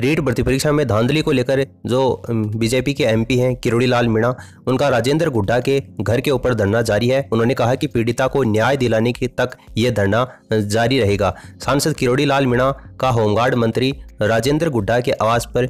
रीट भर्ती परीक्षा में धांधली को लेकर जो बीजेपी के एमपी हैं किरोड़ी लाल मीणा उनका राजेंद्र गुड्डा के घर के ऊपर धरना जारी है उन्होंने कहा कि पीड़िता को न्याय दिलाने की तक ये धरना जारी रहेगा सांसद किरोड़ी लाल मीणा का होमगार्ड मंत्री राजेंद्र गुड्डा के आवास पर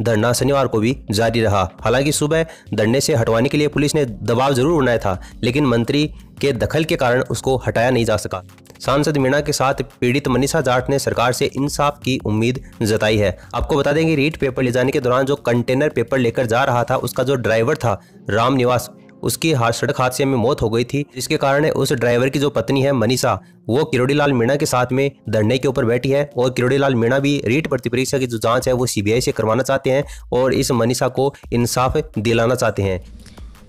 धरना शनिवार को भी जारी रहा हालांकि सुबह धरने से हटवाने के लिए पुलिस ने दबाव जरूर बनाया था लेकिन मंत्री के दखल के कारण उसको हटाया नहीं जा सका सांसद मीणा के साथ पीड़ित मनीषा जाट ने सरकार से इंसाफ की उम्मीद जताई है आपको बता दें कि रीट पेपर ले जाने के दौरान जो कंटेनर पेपर लेकर जा रहा था उसका जो ड्राइवर था राम निवास उसकी सड़क हादसे में मौत हो गई थी जिसके कारण उस ड्राइवर की जो पत्नी है मनीषा वो किरोड़ीलाल मीणा के साथ में धरने के ऊपर बैठी है और किरोड़ीलाल मीणा भी रीट भर्ती परीक्षा की जो जांच है वो सीबीआई से करवाना चाहते हैं और इस मनीषा को इंसाफ दिलाना चाहते हैं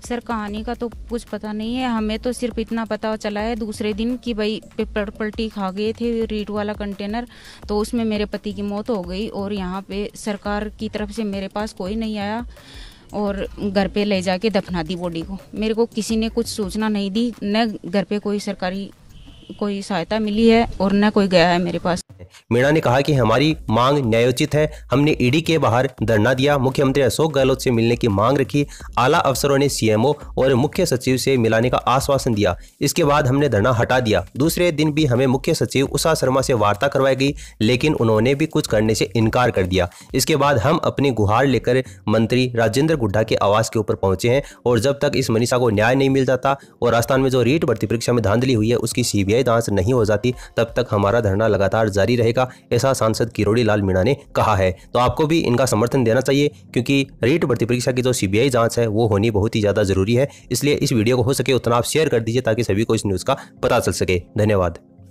सर कहानी का तो कुछ पता नहीं है हमें तो सिर्फ इतना पता चला है दूसरे दिन कि भाई पेपर पलटी खा गए थे रीट वाला कंटेनर तो उसमें मेरे पति की मौत हो गई और यहाँ पे सरकार की तरफ से मेरे पास कोई नहीं आया और घर पे ले जाके दफना दी बॉडी को मेरे को किसी ने कुछ सूचना नहीं दी न घर पे कोई सरकारी कोई सहायता मिली है और न कोई गया है मेरे पास मीणा ने कहा कि हमारी मांग न्यायोचित है हमने ईडी के बाहर धरना दिया मुख्यमंत्री अशोक गहलोत से मिलने की मांग रखी आला अफसरों ने सीएमओ और मुख्य सचिव से मिलाने का आश्वासन दिया इसके बाद हमने धरना हटा दिया दूसरे दिन भी हमें मुख्य सचिव उषा शर्मा से वार्ता करवाई गई लेकिन उन्होंने भी कुछ करने से इनकार कर दिया इसके बाद हम अपनी गुहार लेकर मंत्री राजेंद्र गुड्डा के आवास के ऊपर पहुंचे हैं और जब तक इस मनीषा को न्याय नहीं मिल जाता और राजस्थान में जो रीट भर्ती परीक्षा में धांधली हुई है उसकी सीबीआई जांच नहीं हो जाती तब तक हमारा धरना लगातार जारी रहेगा जाएगा ऐसा सांसद किरोड़ी लाल मीणा ने कहा है तो आपको भी इनका समर्थन देना चाहिए क्योंकि रीट भर्ती परीक्षा की जो सीबीआई जांच है वो होनी बहुत ही ज़्यादा ज़रूरी है इसलिए इस वीडियो को हो सके उतना आप शेयर कर दीजिए ताकि सभी को इस न्यूज़ का पता चल सके धन्यवाद